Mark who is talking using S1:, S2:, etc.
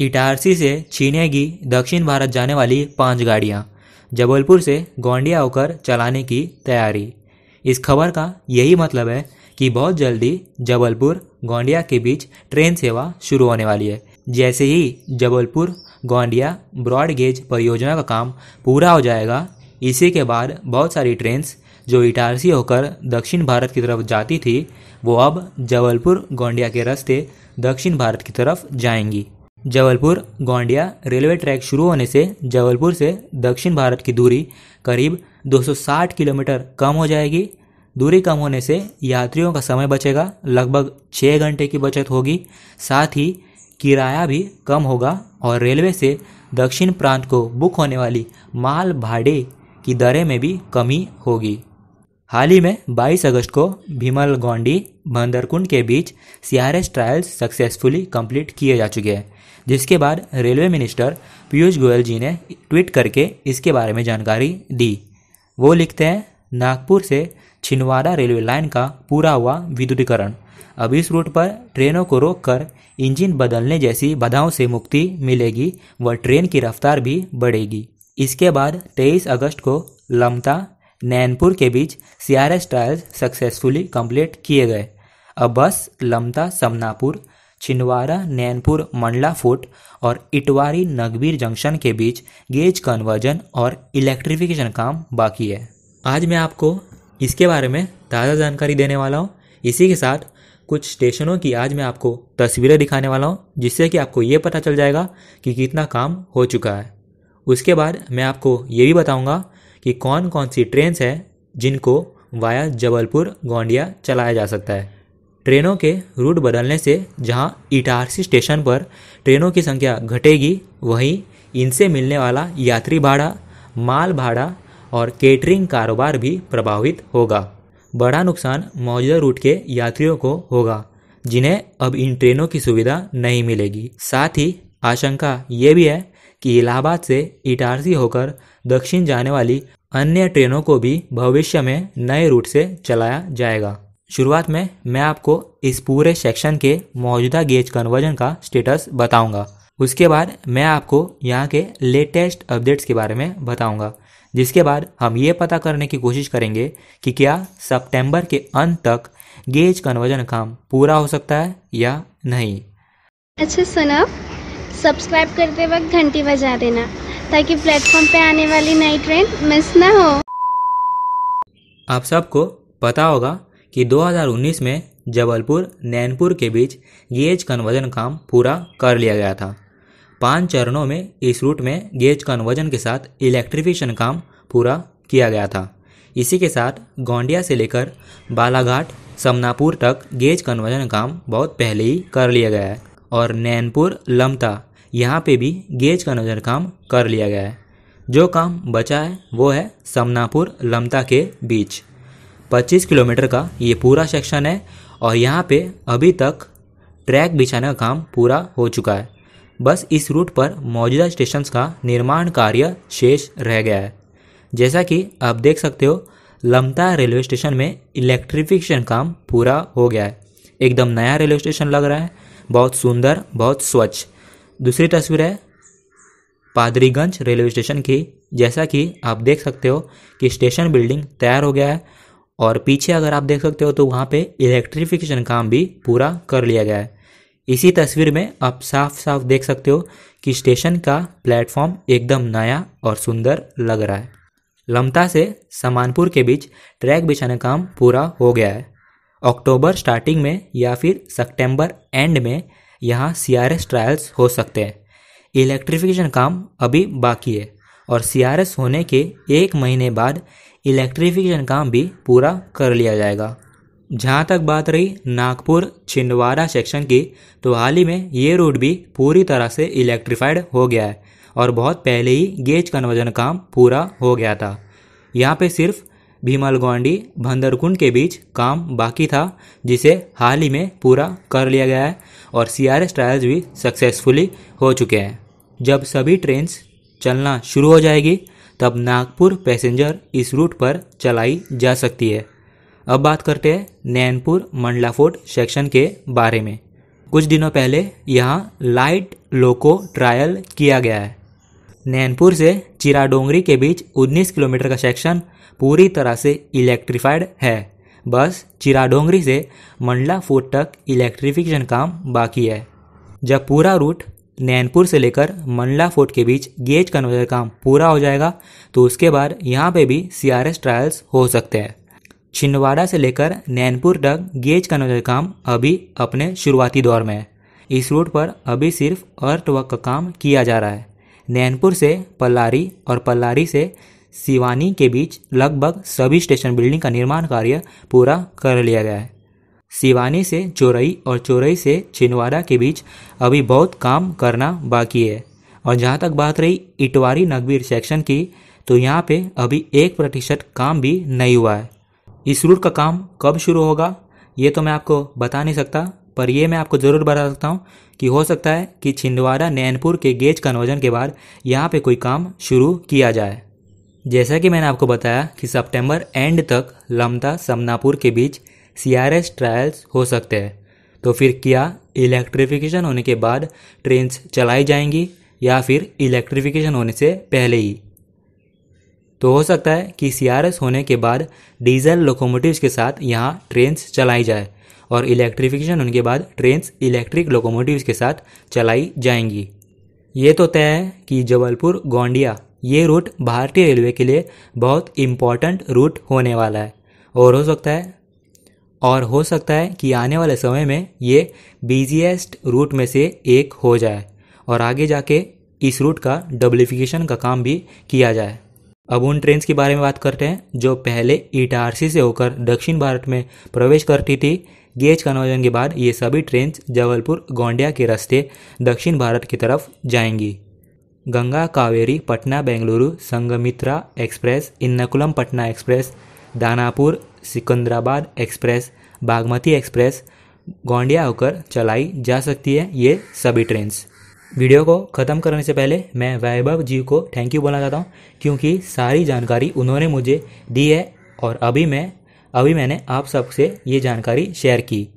S1: इटारसी से छीनेगी दक्षिण भारत जाने वाली पांच गाड़ियां जबलपुर से गोंडिया होकर चलाने की तैयारी इस खबर का यही मतलब है कि बहुत जल्दी जबलपुर गोंडिया के बीच ट्रेन सेवा शुरू होने वाली है जैसे ही जबलपुर गोंडिया ब्रॉडगेज परियोजना का काम पूरा हो जाएगा इसी के बाद बहुत सारी ट्रेन्स जो इटारसी होकर दक्षिण भारत की तरफ जाती थी वो अब जबलपुर गोंडिया के रास्ते दक्षिण भारत की तरफ जाएंगी जबलपुर गोंडिया रेलवे ट्रैक शुरू होने से जबलपुर से दक्षिण भारत की दूरी करीब 260 किलोमीटर कम हो जाएगी दूरी कम होने से यात्रियों का समय बचेगा लगभग छः घंटे की बचत होगी साथ ही किराया भी कम होगा और रेलवे से दक्षिण प्रांत को बुक होने वाली माल भाड़े की दरें में भी कमी होगी हाल ही में 22 अगस्त को भीमल गौंडी भंदरकुंड के बीच सीआरएस ट्रायल्स सक्सेसफुली कंप्लीट किए जा चुके हैं जिसके बाद रेलवे मिनिस्टर पीयूष गोयल जी ने ट्वीट करके इसके बारे में जानकारी दी वो लिखते हैं नागपुर से छिंदवाड़ा रेलवे लाइन का पूरा हुआ विद्युतीकरण अब इस रूट पर ट्रेनों को रोककर इंजन बदलने जैसी बाधाओं से मुक्ति मिलेगी व ट्रेन की रफ्तार भी बढ़ेगी इसके बाद 23 अगस्त को लमता नैनपुर के बीच CRS R trials successfully complete किए गए अब बस लमता समनापुर छिंदवाड़ा नैनपुर मंडला फोर्ट और इटवारी नगबीर जंक्शन के बीच गेज कन्वर्जन और इलेक्ट्रिफिकेशन काम बाकी है आज मैं आपको इसके बारे में ताज़ा जानकारी देने वाला हूँ इसी के साथ कुछ स्टेशनों की आज मैं आपको तस्वीरें दिखाने वाला हूँ जिससे कि आपको ये पता चल जाएगा कि कितना काम हो चुका है उसके बाद मैं आपको ये भी बताऊँगा कि कौन कौन सी ट्रेन्स हैं जिनको वाया जबलपुर गोंडिया चलाया जा सकता है ट्रेनों के रूट बदलने से जहां इटारसी स्टेशन पर ट्रेनों की संख्या घटेगी वहीं इनसे मिलने वाला यात्री भाड़ा माल भाड़ा और केटरिंग कारोबार भी प्रभावित होगा बड़ा नुकसान मौजूदा रूट के यात्रियों को होगा जिन्हें अब इन ट्रेनों की सुविधा नहीं मिलेगी साथ ही आशंका ये भी है कि इलाहाबाद से इटारसी होकर दक्षिण जाने वाली अन्य ट्रेनों को भी भविष्य में नए रूट से चलाया जाएगा शुरुआत में मैं आपको इस पूरे सेक्शन के मौजूदा गेज कन्वर्जन का स्टेटस बताऊंगा उसके बाद मैं आपको यहाँ के लेटेस्ट अपडेट्स के बारे में बताऊंगा जिसके बाद हम ये पता करने की कोशिश करेंगे कि क्या सितंबर के अंत तक गेज कन्वर्जन काम पूरा हो सकता है या नहीं अच्छा सुना सब्सक्राइब करते वक्त घंटी बजा देना ताकि प्लेटफॉर्म पे आने वाली नई ट्रेन मिस ना हो आप सबको पता होगा कि 2019 में जबलपुर नैनपुर के बीच गेज कन्वर्जन काम पूरा कर लिया गया था पांच चरणों में इस रूट में गेज कन्वर्जन के साथ इलेक्ट्रिफिकेशन काम पूरा किया गया था इसी के साथ गोंडिया से लेकर बालाघाट समनापुर तक गेज कन्वर्जन काम बहुत पहले ही कर लिया गया है और नैनपुर लमता यहाँ पे भी गेज कन्वर्जन काम कर लिया गया है जो काम बचा है वो है समनापुर लमता के बीच 25 किलोमीटर का ये पूरा सेक्शन है और यहाँ पे अभी तक ट्रैक बिछाने का काम पूरा हो चुका है बस इस रूट पर मौजूदा स्टेशन का निर्माण कार्य शेष रह गया है जैसा कि आप देख सकते हो लमता रेलवे स्टेशन में इलेक्ट्रिफिकेशन काम पूरा हो गया है एकदम नया रेलवे स्टेशन लग रहा है बहुत सुंदर बहुत स्वच्छ दूसरी तस्वीर है पादरीगंज रेलवे स्टेशन की जैसा कि आप देख सकते हो कि स्टेशन बिल्डिंग तैयार हो गया है और पीछे अगर आप देख सकते हो तो वहाँ पे इलेक्ट्रिफिकेशन काम भी पूरा कर लिया गया है इसी तस्वीर में आप साफ साफ देख सकते हो कि स्टेशन का प्लेटफॉर्म एकदम नया और सुंदर लग रहा है लमता से समानपुर के बीच ट्रैक बिछाने काम पूरा हो गया है अक्टूबर स्टार्टिंग में या फिर सितंबर एंड में यहाँ सी ट्रायल्स हो सकते हैं इलेक्ट्रिफिकेशन काम अभी बाकी है और सी होने के एक महीने बाद इलेक्ट्रिफिकेशन काम भी पूरा कर लिया जाएगा जहाँ तक बात रही नागपुर छिंदवाड़ा सेक्शन की तो हाल ही में ये रोड भी पूरी तरह से इलेक्ट्रिफाइड हो गया है और बहुत पहले ही गेज कन्वर्जन काम पूरा हो गया था यहाँ पे सिर्फ गोंडी भंदरकुंड के बीच काम बाकी था जिसे हाल ही में पूरा कर लिया गया है और सी आर एस ट्रायल्स भी सक्सेसफुली हो चुके हैं जब सभी ट्रेन्स चलना शुरू हो जाएगी तब नागपुर पैसेंजर इस रूट पर चलाई जा सकती है अब बात करते हैं नैनपुर मंडला फोर्ट सेक्शन के बारे में कुछ दिनों पहले यहाँ लाइट लोको ट्रायल किया गया है नैनपुर से चिराडोंगरी के बीच 19 किलोमीटर का सेक्शन पूरी तरह से इलेक्ट्रीफाइड है बस चिराडोंगरी से मंडला फोर्ट तक इलेक्ट्रिफिकेशन काम बाकी है जब पूरा रूट नैनपुर से लेकर मंडला फोर्ट के बीच गेज कन्वर्जन काम पूरा हो जाएगा तो उसके बाद यहाँ पे भी सी ट्रायल्स हो सकते हैं छिंदवाड़ा से लेकर नैनपुर तक गेज कन्वर्जन काम अभी अपने शुरुआती दौर में है इस रूट पर अभी सिर्फ अर्थवर्क का काम किया जा रहा है नैनपुर से पल्लारी और पल्लारी से सिवानी के बीच लगभग सभी स्टेशन बिल्डिंग का निर्माण कार्य पूरा कर लिया गया है सिवानी से चोरई और चोरई से छिंदवाड़ा के बीच अभी बहुत काम करना बाकी है और जहाँ तक बात रही इटवारी नगबीर सेक्शन की तो यहाँ पे अभी एक प्रतिशत काम भी नहीं हुआ है इस रूट का काम कब शुरू होगा ये तो मैं आपको बता नहीं सकता पर यह मैं आपको ज़रूर बता सकता हूँ कि हो सकता है कि छिंदवाड़ा नैनपुर के गेज कन्वर्जन के बाद यहाँ पे कोई काम शुरू किया जाए जैसा कि मैंने आपको बताया कि सितंबर एंड तक लमता समनापुर के बीच सी ट्रायल्स हो सकते हैं तो फिर क्या इलेक्ट्रिफिकेशन होने के बाद ट्रेन्स चलाई जाएंगी या फिर इलेक्ट्रिफिकेशन होने से पहले ही तो हो सकता है कि सी होने के बाद डीजल लोकोमोटिव्स के साथ यहाँ ट्रेन्स चलाई जाए और इलेक्ट्रिफिकेशन होने के बाद ट्रेन्स इलेक्ट्रिक लोकोमोटिव्स के साथ चलाई जाएंगी ये तो तय है कि जबलपुर गोंडिया ये रूट भारतीय रेलवे के लिए बहुत इम्पॉर्टेंट रूट होने वाला है और हो सकता है और हो सकता है कि आने वाले समय में ये बिजीएस्ट रूट में से एक हो जाए और आगे जाके इस रूट का डब्लिफिकेशन का काम भी किया जाए अब उन ट्रेन के बारे में बात करते हैं जो पहले इटारसी से होकर दक्षिण भारत में प्रवेश करती थी गेज कन्वर्जन के बाद ये सभी ट्रेन जबलपुर गोंडिया के रास्ते दक्षिण भारत की तरफ जाएंगी Ganga Kaveri Patna Bengaluru Sanghamitra express Ernakulam Patna express Danapur Secunderabad express Bagmati express Gondia होकर चलाई जा सकती है ये सभी ट्रेन्स वीडियो को ख़त्म करने से पहले मैं वैभव जी को थैंक यू बोलना चाहता हूँ क्योंकि सारी जानकारी उन्होंने मुझे दी है और अभी मैं अभी मैंने आप सबसे ये जानकारी शेयर की